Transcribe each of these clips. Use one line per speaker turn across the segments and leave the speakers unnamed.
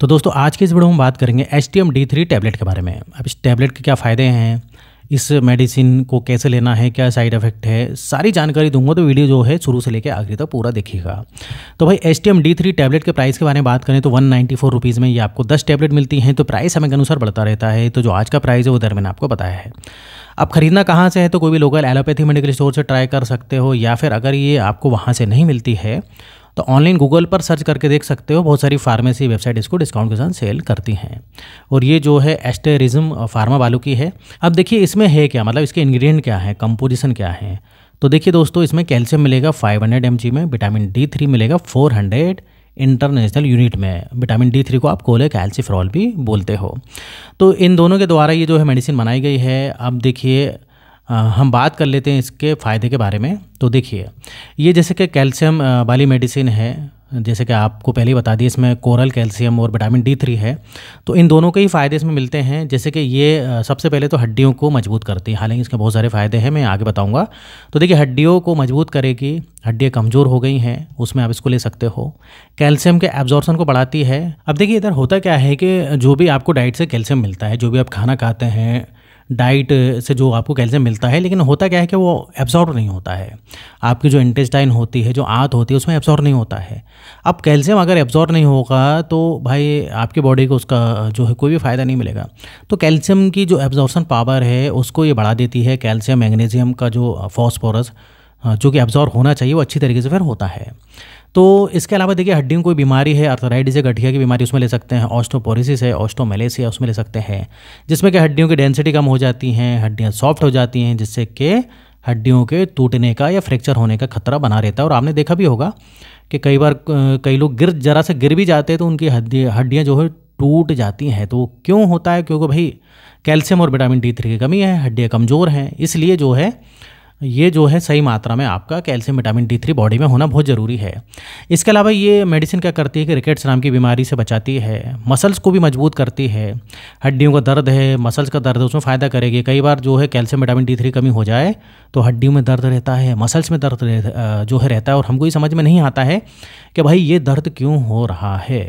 तो दोस्तों आज के इस वीडियो में बात करेंगे H T M D three tablet के बारे में अब इस टैबलेट के क्या फ़ायदे हैं इस मेडिसिन को कैसे लेना है क्या साइड इफ़ेक्ट है सारी जानकारी दूंगा तो वीडियो जो है शुरू से लेकर आखिरी तक तो पूरा देखिएगा तो भाई H T M D three tablet के प्राइस के बारे में बात करें तो वन नाइन्टी फोर रुपीज़ में ये आपको दस टैबलेट मिलती हैं तो प्राइस हमें के अनुसार बढ़ता रहता है तो जो आज का प्राइस है वो दर मैंने आपको बताया है अब खरीदना कहाँ से है तो कोई भी लोकल एलोपैथी मेडिकल स्टोर से ट्राई कर सकते हो या फिर अगर ये आपको वहाँ से नहीं मिलती है तो ऑनलाइन गूगल पर सर्च करके देख सकते हो बहुत सारी फार्मेसी वेबसाइट इसको डिस्काउंट के साथ सेल करती हैं और ये जो है एस्टेरिज्म फार्मा वालों की है अब देखिए इसमें है क्या मतलब इसके इन्ग्रीडियंट क्या है कंपोजिशन क्या है तो देखिए दोस्तों इसमें कैल्शियम मिलेगा 500 हंड्रेड में विटामिन डी थ्री मिलेगा 400 हंड्रेड इंटरनेशनल यूनिट में विटामिन डी थ्री को आप कोले कैल्सीफ्रॉल भी बोलते हो तो इन दोनों के द्वारा ये जो है मेडिसिन बनाई गई है अब देखिए हम बात कर लेते हैं इसके फ़ायदे के बारे में तो देखिए ये जैसे कि कैल्शियम वाली मेडिसिन है जैसे कि आपको पहले ही बता दिए इसमें कोरल कैल्शियम और विटामिन डी थ्री है तो इन दोनों के ही फ़ायदे इसमें मिलते हैं जैसे कि ये सबसे पहले तो हड्डियों को मजबूत करती है हालांकि इसके बहुत सारे फ़ायदे हैं मैं आगे बताऊंगा तो देखिए हड्डियों को मजबूत करेगी हड्डियाँ कमज़ोर हो गई हैं उसमें आप इसको ले सकते हो कैल्शियम के एब्जॉर्सन को बढ़ाती है अब देखिए इधर होता क्या है कि जो भी आपको डाइट से कैल्शियम मिलता है जो भी आप खाना खाते हैं डाइट से जो आपको कैल्शियम मिलता है लेकिन होता क्या है कि वो एब्जॉर्ब नहीं होता है आपकी जो इंटेस्टाइन होती है जो आंत होती है उसमें एब्जॉर्ब नहीं होता है अब कैल्शियम अगर एब्जॉर्ब नहीं होगा तो भाई आपकी बॉडी को उसका जो है कोई भी फ़ायदा नहीं मिलेगा तो कैल्शियम की जो एब्जॉर्बसन पावर है उसको ये बढ़ा देती है कैल्शियम मैग्नीशियम का जो फॉस्फोरस जो कि एब्जॉर्ब होना चाहिए वो अच्छी तरीके से फिर होता है तो इसके अलावा देखिए हड्डियों कोई बीमारी है अर्थराइडिस है गठिया की बीमारी उसमें ले सकते हैं ऑस्टोपोरिसिस है ऑस्टोमेलेसिया उसमें ले सकते हैं जिसमें कि हड्डियों की डेंसिटी कम हो जाती हैं हड्डियाँ सॉफ्ट हो जाती हैं जिससे कि हड्डियों के टूटने का या फ्रैक्चर होने का खतरा बना रहता है और आपने देखा भी होगा कि कई बार कई लोग गिर जरा से गिर भी जाते हैं तो उनकी हड्डी हड्डियाँ जो है टूट जाती हैं तो क्यों होता है क्योंकि भाई कैल्शियम और विटामिन डी थ्री की कमी है हड्डियाँ कमज़ोर हैं इसलिए जो है ये जो है सही मात्रा में आपका calcium vitamin D three body में होना बहुत ज़रूरी है इसके अलावा ये मेडिसिन क्या करती है कि रिकेट्स नाम की बीमारी से बचाती है मसल्स को भी मजबूत करती है हड्डियों का दर्द है मसल्स का दर्द है उसमें फ़ायदा करेगी कई बार जो है कैल्शियम विटामिन डी थ्री कमी हो जाए तो हड्डियों में दर्द रहता है मसल्स में दर्द जो है रहता है और हमको ये समझ में नहीं आता है कि भाई ये दर्द क्यों हो रहा है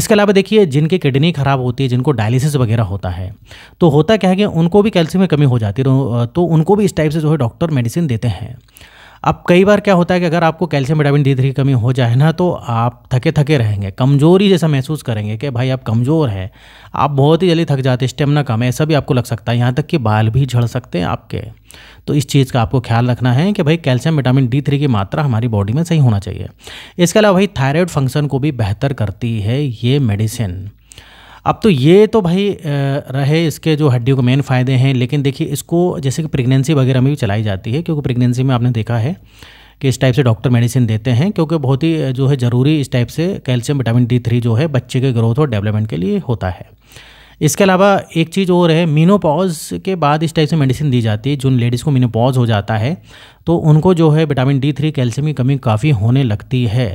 इसके अलावा देखिए जिनकी किडनी ख़राब होती है जिनको डायलिसिस वगैरह होता है तो होता क्या है कि उनको भी कैल्शियम में कमी हो जाती है तो उनको भी इस टाइप से जो है डॉक्टर मेडिसिन देते हैं अब कई बार क्या होता है कि अगर आपको कैल्शियम विटामिन डी थ्री की कमी हो जाए ना तो आप थके थके रहेंगे कमज़ोरी जैसा महसूस करेंगे कि भाई आप कमज़ोर हैं आप बहुत ही जल्दी थक जाते हैं स्टेमिना कम है ऐसा भी आपको लग सकता है यहाँ तक कि बाल भी झड़ सकते हैं आपके तो इस चीज़ का आपको ख्याल रखना है कि भाई कैल्शियम विटामिन डी थ्री की मात्रा हमारी बॉडी में सही होना चाहिए इसके अलावा भाई थायराइड फंक्शन को भी बेहतर करती है ये मेडिसिन अब तो ये तो भाई रहे इसके जो हड्डियों के मेन फ़ायदे हैं लेकिन देखिए इसको जैसे कि प्रेगनेंसी वगैरह में भी चलाई जाती है क्योंकि प्रेगनेंसी में आपने देखा है कि इस टाइप से डॉक्टर मेडिसिन देते हैं क्योंकि बहुत ही जो है ज़रूरी इस टाइप से कैल्शियम विटामिन डी थ्री जो है बच्चे के ग्रोथ और डेवलपमेंट के लिए होता है इसके अलावा एक चीज़ और है मीनोपॉज के बाद इस टाइप से मेडिसिन दी जाती है जिन लेडीज़ को मीनोपॉज हो जाता है तो उनको जो है विटामिन डी थ्री कैल्शियम की कमी काफ़ी होने लगती है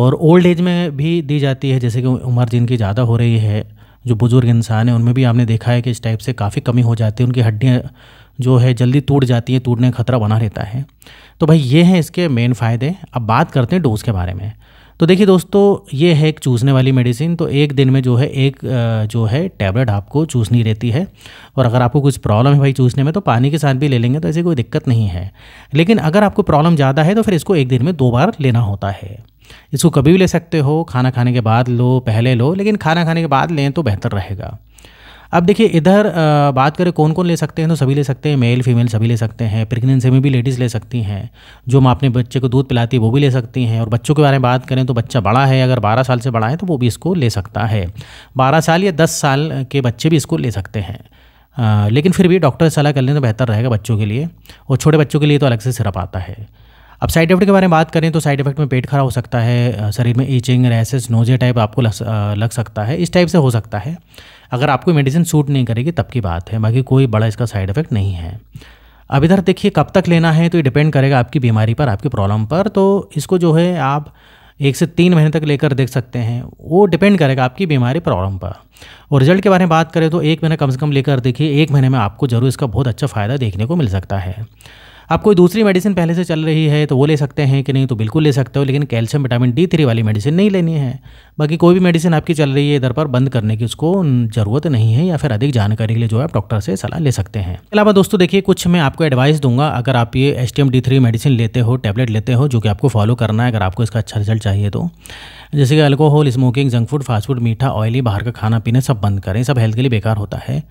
और ओल्ड एज में भी दी जाती है जैसे कि उम्र जिनकी ज़्यादा हो रही है जो बुज़ुर्ग इंसान हैं उनमें भी आपने देखा है कि इस टाइप से काफ़ी कमी हो जाती है उनकी हड्डियाँ जो है जल्दी टूट जाती है टूटने का खतरा बना रहता है तो भाई ये हैं इसके मेन फ़ायदे अब बात करते हैं डोज़ के बारे में तो देखिए दोस्तों ये है एक चूसने वाली मेडिसिन तो एक दिन में जो है एक जो है टैबलेट आपको चूसनी रहती है और अगर आपको कुछ प्रॉब्लम है भाई चूसने में तो पानी के साथ भी ले लेंगे तो ऐसी कोई दिक्कत नहीं है लेकिन अगर आपको प्रॉब्लम ज़्यादा है तो फिर इसको एक दिन में दो बार लेना होता है इसको कभी भी ले सकते हो खाना खाने के बाद लो पहले लो लेकिन खाना खाने के बाद लें तो बेहतर रहेगा अब देखिए इधर बात करें कौन कौन ले सकते हैं तो सभी ले सकते हैं मेल फीमेल सभी ले सकते हैं प्रेगनेंसी में भी लेडीज़ ले सकती हैं जो माँ अपने बच्चे को दूध पिलाती है वो भी ले सकती हैं और बच्चों के बारे में बात करें तो बच्चा बड़ा है अगर बारह साल से बड़ा है तो वो भी इसको ले सकता है बारह साल या दस साल के बच्चे भी इसको ले सकते हैं आ, लेकिन फिर भी डॉक्टर सलाह कर तो बेहतर रहेगा बच्चों के लिए और छोटे बच्चों के लिए तो अलग से सिरप आता है अब साइड इफेक्ट के बारे में बात करें तो साइड इफेक्ट में पेट खराब हो सकता है शरीर में ईचिंग रेसिस नोजे टाइप आपको लग, लग सकता है इस टाइप से हो सकता है अगर आपको मेडिसिन सूट नहीं करेगी तब की बात है बाकी कोई बड़ा इसका साइड इफेक्ट नहीं है अब इधर देखिए कब तक लेना है तो ये डिपेंड करेगा आपकी बीमारी पर आपकी प्रॉब्लम पर तो इसको जो है आप एक से तीन महीने तक लेकर देख सकते हैं वो डिपेंड करेगा आपकी बीमारी प्रॉब्लम पर और रिजल्ट के बारे में बात करें तो एक महीना कम से कम लेकर देखिए एक महीने में आपको ज़रूर इसका बहुत अच्छा फ़ायदा देखने को मिल सकता है आप कोई दूसरी मेडिसिन पहले से चल रही है तो वो ले सकते हैं कि नहीं तो बिल्कुल ले सकते हो लेकिन कैल्शियम विटामिन डी थ्री वाली मेडिसिन नहीं लेनी है बाकी कोई भी मेडिसिन आपकी चल रही है इधर पर बंद करने की उसको ज़रूरत नहीं है या फिर अधिक जानकारी के लिए जो है आप डॉक्टर से सलाह ले सकते हैं इसके अलावा दोस्तों देखिए कुछ मैं आपको एडवाइस दूंगा अगर आप ये एस टी मेडिसिन लेते हो टैबलेट लेते हो जो कि आपको फॉलो करना है अगर आपको इसका अच्छा रिजल्ट चाहिए तो जैसे कि alcohol smoking junk food fast food मीठा ऑयली बाहर का खाना पीना सब बंद करें सब हेल्थ के लिए बेकार होता है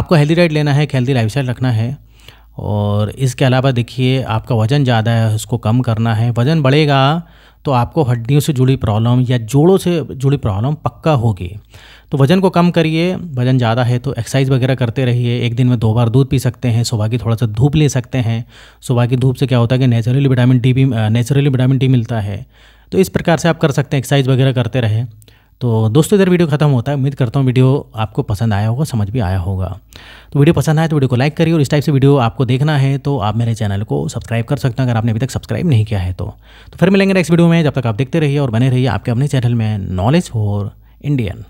आपको हेल्दी डाइट लेना है हेल्दी लाइफ रखना है और इसके अलावा देखिए आपका वज़न ज़्यादा है उसको कम करना है वज़न बढ़ेगा तो आपको हड्डियों से जुड़ी प्रॉब्लम या जोड़ों से जुड़ी प्रॉब्लम पक्का होगी तो वज़न को कम करिए वज़न ज़्यादा है तो एक्सरसाइज वगैरह करते रहिए एक दिन में दो बार दूध पी सकते हैं सुबह की थोड़ा सा धूप ले सकते हैं सुबह की धूप से क्या होता है कि नेचुरली विटामिन डी भी नेचुरली विटामिन डी मिलता है तो इस प्रकार से आप कर सकते हैं एक्सरसाइज वगैरह करते रहें तो दोस्तों इधर वीडियो खत्म होता है उम्मीद करता हूँ वीडियो आपको पसंद आया होगा समझ भी आया होगा तो वीडियो पसंद आए तो वीडियो को लाइक करिए और इस टाइप से वीडियो आपको देखना है तो आप मेरे चैनल को सब्सक्राइब कर सकते हैं अगर आपने अभी तक सब्सक्राइब नहीं किया है तो तो फिर मिलेंगे नेक्स्ट वीडियो में जब तक आप देखते रहिए और बने रहिए आपके अपने चैनल में नॉलेज फॉर इंडियन